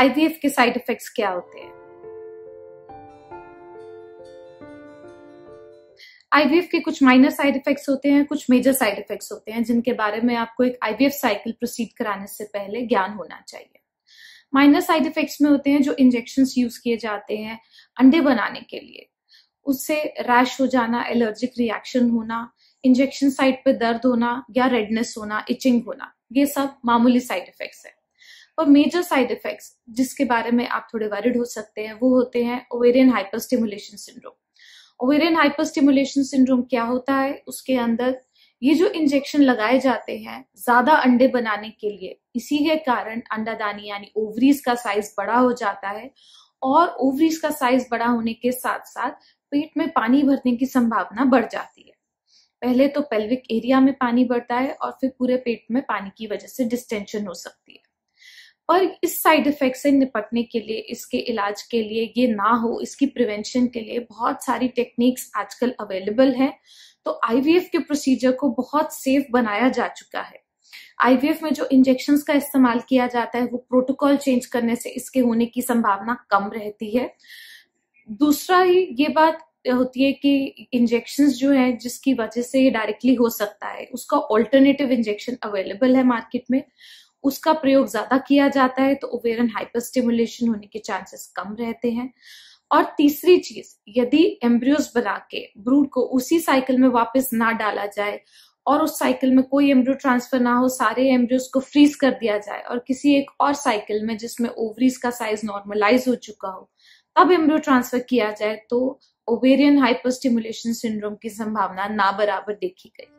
IVF के side effects क्या होते हैं आईवीएफ के कुछ माइनर साइड इफेक्ट्स होते हैं कुछ मेजर साइड इफेक्ट्स होते हैं जिनके बारे में आपको एक आईवीएफ साइकिल प्रोसीड कराने से पहले ज्ञान होना चाहिए माइनर साइड इफेक्ट्स में होते हैं जो इंजेक्शन यूज किए जाते हैं अंडे बनाने के लिए उससे रैश हो जाना एलर्जिक रिएक्शन होना इंजेक्शन साइट पे दर्द होना या रेडनेस होना इचिंग होना ये सब मामूली साइड इफेक्ट्स है और मेजर साइड इफेक्ट्स जिसके बारे में आप थोड़े वरिड हो सकते हैं वो होते हैं ovarian hyperstimulation syndrome ovarian hyperstimulation syndrome क्या होता है उसके अंदर ये जो इंजेक्शन लगाए जाते हैं ज्यादा अंडे बनाने के लिए इसी के कारण अंडादानी यानी ओवरीज का साइज बड़ा हो जाता है और ओवरीज का साइज बड़ा होने के साथ साथ पेट में पानी भरने की संभावना बढ़ जाती है पहले तो पेल्विक एरिया में पानी बढ़ता है और फिर पूरे पेट में पानी की वजह से डिस्टेंशन हो सकती है और इस साइड इफेक्ट से निपटने के लिए इसके इलाज के लिए ये ना हो इसकी प्रिवेंशन के लिए बहुत सारी टेक्निक्स आजकल अवेलेबल हैं तो आईवीएफ के प्रोसीजर को बहुत सेफ बनाया जा चुका है आईवीएफ में जो इंजेक्शन का इस्तेमाल किया जाता है वो प्रोटोकॉल चेंज करने से इसके होने की संभावना कम रहती है दूसरा ही ये बात होती है कि इंजेक्शन जो है जिसकी वजह से ये डायरेक्टली हो सकता है उसका ऑल्टरनेटिव इंजेक्शन अवेलेबल है मार्केट में उसका प्रयोग ज्यादा किया जाता है तो ओवेरन हाइपर स्टिमुलेशन होने के चांसेस कम रहते हैं और तीसरी चीज यदि एम्ब्रियोज बना के ब्रूड को उसी साइकिल में वापस ना डाला जाए और उस साइकिल में कोई एम्ब्रियो ट्रांसफर ना हो सारे एम्ब्रियोज को फ्रीज कर दिया जाए और किसी एक और साइकिल में जिसमें ओवरीज का साइज नॉर्मलाइज हो चुका हो तब एम्ब्रियो ट्रांसफर किया जाए तो ओवेरियन हाइपर स्टिमुलेशन सिंड्रोम की संभावना ना बराबर देखी गई